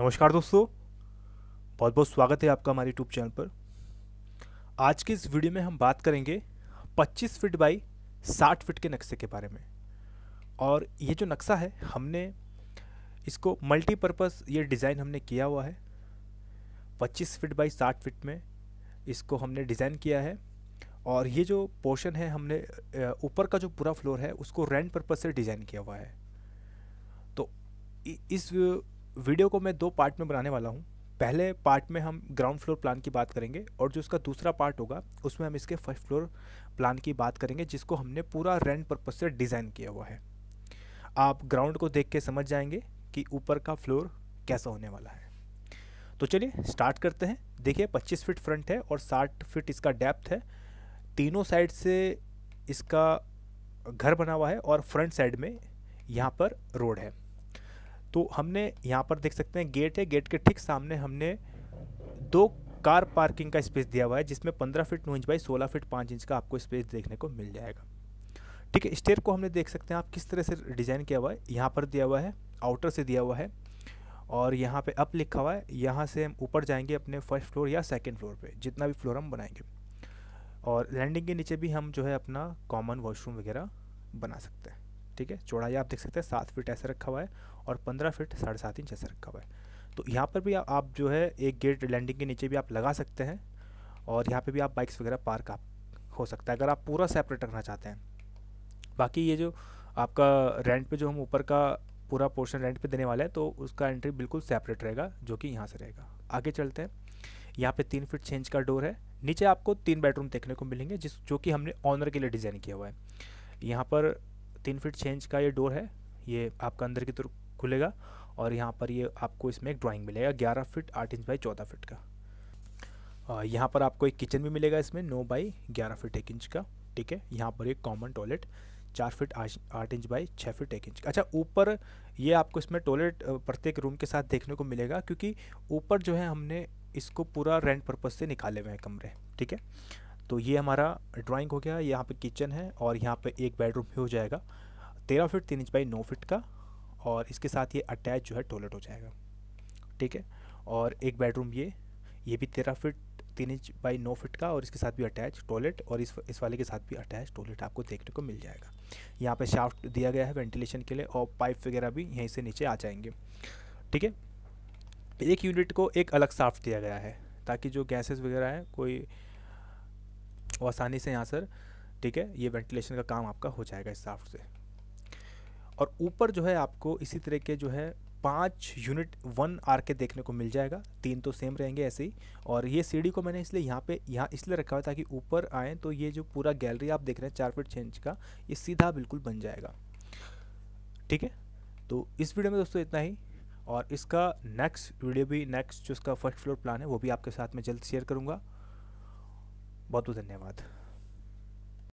नमस्कार दोस्तों बहुत बहुत स्वागत है आपका हमारे यूट्यूब चैनल पर आज के इस वीडियो में हम बात करेंगे 25 फीट बाई 60 फीट के नक्शे के बारे में और ये जो नक्शा है हमने इसको मल्टीपर्पज़ ये डिज़ाइन हमने किया हुआ है 25 फीट बाई 60 फीट में इसको हमने डिज़ाइन किया है और ये जो पोर्शन है हमने ऊपर का जो पूरा फ्लोर है उसको रेंट पर्पज़ से डिज़ाइन किया हुआ है तो इस वीडियो को मैं दो पार्ट में बनाने वाला हूँ पहले पार्ट में हम ग्राउंड फ्लोर प्लान की बात करेंगे और जो इसका दूसरा पार्ट होगा उसमें हम इसके फर्स्ट फ्लोर प्लान की बात करेंगे जिसको हमने पूरा रेंट पर्पज से डिज़ाइन किया हुआ है आप ग्राउंड को देख के समझ जाएंगे कि ऊपर का फ्लोर कैसा होने वाला है तो चलिए स्टार्ट करते हैं देखिए 25 फीट फ्रंट है और 60 फीट इसका डेप्थ है तीनों साइड से इसका घर बना हुआ है और फ्रंट साइड में यहाँ पर रोड है तो हमने यहाँ पर देख सकते हैं गेट है गेट के ठीक सामने हमने दो कार पार्किंग का स्पेस दिया हुआ है जिसमें पंद्रह फीट नौ इंच बाई सोलह फीट पाँच इंच का आपको स्पेस देखने को मिल जाएगा ठीक है स्टेयर को हमने देख सकते हैं आप किस तरह से डिज़ाइन किया हुआ है यहाँ पर दिया हुआ है आउटर से दिया हुआ है और यहाँ पे अप लिखा हुआ है यहाँ से हम ऊपर जाएंगे अपने फर्स्ट फ्लोर या सेकंड फ्लोर पे जितना भी फ्लोर हम बनाएंगे और लैंडिंग के नीचे भी हम जो है अपना कॉमन वॉशरूम वगैरह बना सकते हैं ठीक है चौड़ाई आप देख सकते हैं सात फीट ऐसे रखा हुआ है और पंद्रह फीट साढ़े सात इंच ऐसे रखा हुआ है तो यहाँ पर भी आप जो है एक गेट लैंडिंग के नीचे भी आप लगा सकते हैं और यहाँ पर भी आप बाइक्स वगैरह पार्क आप हो सकता है अगर आप पूरा सेपरेट रखना चाहते हैं बाकी ये जो आपका रेंट पर जो हम ऊपर का पूरा पोर्शन रेंट पर देने वाले हैं तो उसका एंट्री बिल्कुल सेपरेट रहेगा जो कि यहाँ से रहेगा आगे चलते हैं यहाँ पे तीन फिट छः का डोर है नीचे आपको तीन बेडरूम देखने को मिलेंगे जिस जो कि हमने ऑनर के लिए डिज़ाइन किया हुआ है यहाँ पर तीन फिट छः इंच का ये डोर है ये आपका अंदर की तरफ खुलेगा और यहाँ पर ये आपको इसमें एक ड्राइंग मिलेगा ग्यारह फिट आठ इंच बाई चौदह फिट का यहाँ पर आपको एक किचन भी मिलेगा इसमें नौ बाई ग्यारह फिट एक इंच का ठीक है यहाँ पर एक कॉमन टॉयलेट चार फिट आठ इंच बाई छः फिट एक इंच अच्छा ऊपर ये आपको इसमें टॉयलेट प्रत्येक रूम के साथ देखने को मिलेगा क्योंकि ऊपर जो है हमने इसको पूरा रेंट पर्पज़ से निकाले हुए हैं कमरे ठीक है तो ये हमारा ड्राइंग हो गया यहाँ पे किचन है और यहाँ पे एक बेडरूम भी हो जाएगा तेरह फिट तीन इंच बाई नौ फिट का और इसके साथ ये अटैच जो है टॉयलेट हो जाएगा ठीक है और एक बेडरूम ये ये भी तेरह फिट तीन इंच बाई नौ फिट का और इसके साथ भी अटैच टॉयलेट और इस इस वाले के साथ भी अटैच टॉयलेट आपको देखने को मिल जाएगा यहाँ पे शाफ्ट दिया गया है वेंटिलेशन के लिए और पाइप वगैरह भी यहीं से नीचे आ जाएंगे ठीक है एक यूनिट को एक अलग साफ्ट दिया गया है ताकि जो गैसेज वगैरह हैं कोई आसानी से यहाँ सर ठीक है ये वेंटिलेशन का काम आपका हो जाएगा इस साफ्ट से और ऊपर जो है आपको इसी तरह के जो है पाँच यूनिट वन आर के देखने को मिल जाएगा तीन तो सेम रहेंगे ऐसे ही और ये सीढ़ी को मैंने इसलिए यहाँ पे यहाँ इसलिए रखा हुआ ताकि ऊपर आएँ तो ये जो पूरा गैलरी आप देख रहे हैं चार फिट छः इंच का ये सीधा बिल्कुल बन जाएगा ठीक है तो इस वीडियो में दोस्तों इतना ही और इसका नेक्स्ट वीडियो भी नेक्स्ट जो इसका फर्स्ट फ्लोर प्लान है वो भी आपके साथ मैं जल्द शेयर करूँगा बहुत बहुत धन्यवाद